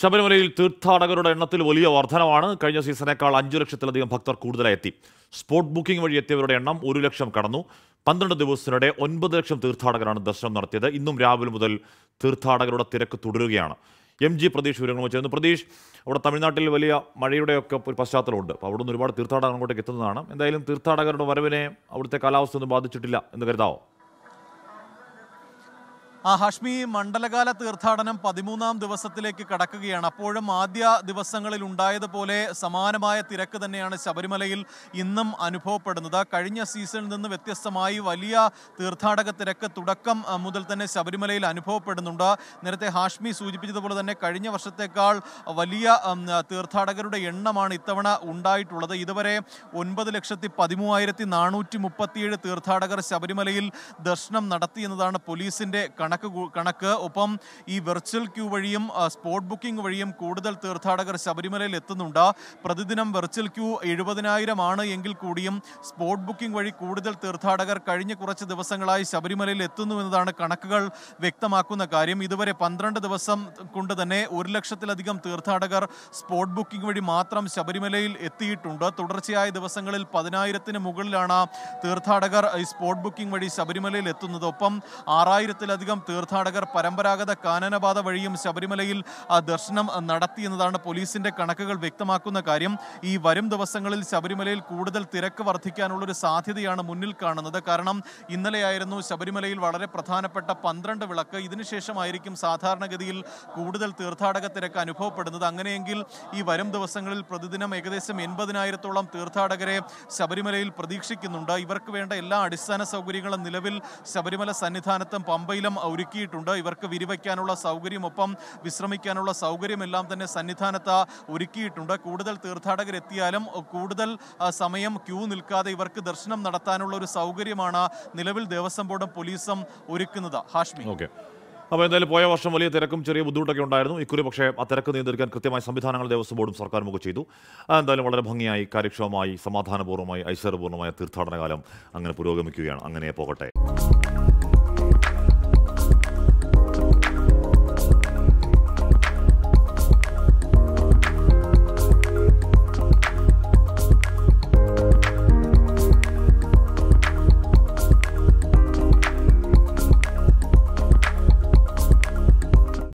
ശബരിമലയിൽ തീർത്ഥാടകരുടെ എണ്ണത്തിൽ വലിയ വർധനമാണ് കഴിഞ്ഞ സീസണേക്കാൾ അഞ്ചു ലക്ഷത്തിലധികം ഭക്തർ കൂടുതലായി എത്തി സ്പോട്ട് ബുക്കിംഗ് വഴി എത്തിയവരുടെ എണ്ണം ഒരു ലക്ഷം കടന്നു പന്ത്രണ്ട് ദിവസത്തിനിടെ ഒൻപത് ലക്ഷം തീർത്ഥാടകരാണ് ദർശനം നടത്തിയത് ഇന്നും രാവിലെ മുതൽ തീർത്ഥാടകരുടെ തിരക്ക് തുടരുകയാണ് എം ജി പ്രതീഷ് വിവരങ്ങൾ ചേർന്ന് പ്രതീഷ് അവിടെ തമിഴ്നാട്ടിൽ വലിയ ഒക്കെ ഒരു പശ്ചാത്തലമുണ്ട് അപ്പോൾ അവിടെ നിന്ന് ഒരുപാട് തീർത്ഥാടകർ അങ്ങോട്ടേക്ക് എത്തുന്നതാണ് എന്തായാലും തീർത്ഥാടകരുടെ വരവിനെ അവിടുത്തെ കാലാവസ്ഥ ഒന്നും ബാധിച്ചിട്ടില്ല എന്ന് കരുതാവോ ആ ഹഷ്മി മണ്ഡലകാല തീർത്ഥാടനം പതിമൂന്നാം ദിവസത്തിലേക്ക് കടക്കുകയാണ് അപ്പോഴും ആദ്യ ദിവസങ്ങളിൽ ഉണ്ടായതുപോലെ സമാനമായ തിരക്ക് തന്നെയാണ് ശബരിമലയിൽ ഇന്നും അനുഭവപ്പെടുന്നത് കഴിഞ്ഞ സീസണിൽ നിന്ന് വ്യത്യസ്തമായി വലിയ തീർത്ഥാടക തിരക്ക് തുടക്കം മുതൽ തന്നെ ശബരിമലയിൽ അനുഭവപ്പെടുന്നുണ്ട് നേരത്തെ ഹാഷ്മി സൂചിപ്പിച്ചതുപോലെ തന്നെ കഴിഞ്ഞ വർഷത്തേക്കാൾ വലിയ തീർത്ഥാടകരുടെ എണ്ണമാണ് ഇത്തവണ ഉണ്ടായിട്ടുള്ളത് ഇതുവരെ ഒൻപത് ലക്ഷത്തി പതിമൂവായിരത്തി നാനൂറ്റി മുപ്പത്തിയേഴ് തീർത്ഥാടകർ ശബരിമലയിൽ ദർശനം നടത്തി എന്നതാണ് പോലീസിന്റെ കണക്ക് കണക്ക് കണക്ക് ഒപ്പം ഈ വെർച്വൽ ക്യൂ വഴിയും സ്പോട്ട് ബുക്കിംഗ് വഴിയും കൂടുതൽ തീർത്ഥാടകർ ശബരിമലയിൽ എത്തുന്നുണ്ട് പ്രതിദിനം വെർച്വൽ ക്യൂ എഴുപതിനായിരം ആണ് എങ്കിൽ കൂടിയും സ്പോട്ട് ബുക്കിംഗ് വഴി കൂടുതൽ തീർത്ഥാടകർ കഴിഞ്ഞ കുറച്ച് ദിവസങ്ങളായി ശബരിമലയിൽ എത്തുന്നു എന്നതാണ് കണക്കുകൾ വ്യക്തമാക്കുന്ന കാര്യം ഇതുവരെ പന്ത്രണ്ട് ദിവസം കൊണ്ട് തന്നെ ഒരു ലക്ഷത്തിലധികം തീർത്ഥാടകർ സ്പോട്ട് ബുക്കിംഗ് വഴി മാത്രം ശബരിമലയിൽ എത്തിയിട്ടുണ്ട് തുടർച്ചയായ ദിവസങ്ങളിൽ പതിനായിരത്തിന് മുകളിലാണ് തീർത്ഥാടകർ സ്പോട്ട് ബുക്കിംഗ് വഴി ശബരിമലയിൽ എത്തുന്നത് ഒപ്പം ആറായിരത്തിലധികം തീർത്ഥാടകർ പരമ്പരാഗത കാനനപാത വഴിയും ശബരിമലയിൽ ദർശനം എന്നതാണ് പോലീസിന്റെ കണക്കുകൾ വ്യക്തമാക്കുന്ന കാര്യം ഈ വരും ദിവസങ്ങളിൽ ശബരിമലയിൽ കൂടുതൽ തിരക്ക് വർദ്ധിക്കാനുള്ളൊരു സാധ്യതയാണ് മുന്നിൽ കാണുന്നത് കാരണം ഇന്നലെയായിരുന്നു ശബരിമലയിൽ വളരെ പ്രധാനപ്പെട്ട പന്ത്രണ്ട് വിളക്ക് ഇതിനുശേഷമായിരിക്കും സാധാരണഗതിയിൽ കൂടുതൽ തീർത്ഥാടക തിരക്ക് അനുഭവപ്പെടുന്നത് അങ്ങനെയെങ്കിൽ ഈ വരും ദിവസങ്ങളിൽ പ്രതിദിനം ഏകദേശം എൺപതിനായിരത്തോളം തീർത്ഥാടകരെ ശബരിമലയിൽ പ്രതീക്ഷിക്കുന്നുണ്ട് ഇവർക്ക് വേണ്ട എല്ലാ അടിസ്ഥാന സൗകര്യങ്ങളും നിലവിൽ ശബരിമല സന്നിധാനത്തും പമ്പയിലും ഒരുക്കിയിട്ടുണ്ട് ഇവർക്ക് വിരിവയ്ക്കാനുള്ള ഒപ്പം വിശ്രമിക്കാനുള്ള സൗകര്യമെല്ലാം തന്നെ സന്നിധാനത്ത് ഒരുക്കിയിട്ടുണ്ട് കൂടുതൽ എത്തിയാലും കൂടുതൽ സമയം ക്യൂ നിൽക്കാതെ ഇവർക്ക് ദർശനം നടത്താനുള്ള ഒരു സൗകര്യമാണ് നിലവിൽ ദേവസ്വം ബോർഡും പോലീസും ഒരുക്കുന്നത് ഹാഷ്മി ഓക്കെ അപ്പോൾ എന്തായാലും പോയ വർഷം വലിയ തിരക്കും ചെറിയ ബുദ്ധിമുട്ടൊക്കെ ഉണ്ടായിരുന്നു ഇക്കുറി പക്ഷേ ആ തിരക്ക് നിയന്ത്രിക്കാൻ കൃത്യമായ സംവിധാനങ്ങൾ ദേവസ്വം ബോർഡും സർക്കാർ ഒക്കെ ചെയ്തു എന്തായാലും വളരെ ഭംഗിയായി കാര്യക്ഷമമായി സമാധാനപൂർവ്വമായി ഐശ്വര്യപൂർണ്ണമായ തീർത്ഥാടനകാലം അങ്ങനെ പുരോഗമിക്കുകയാണ് അങ്ങനെ പോകട്ടെ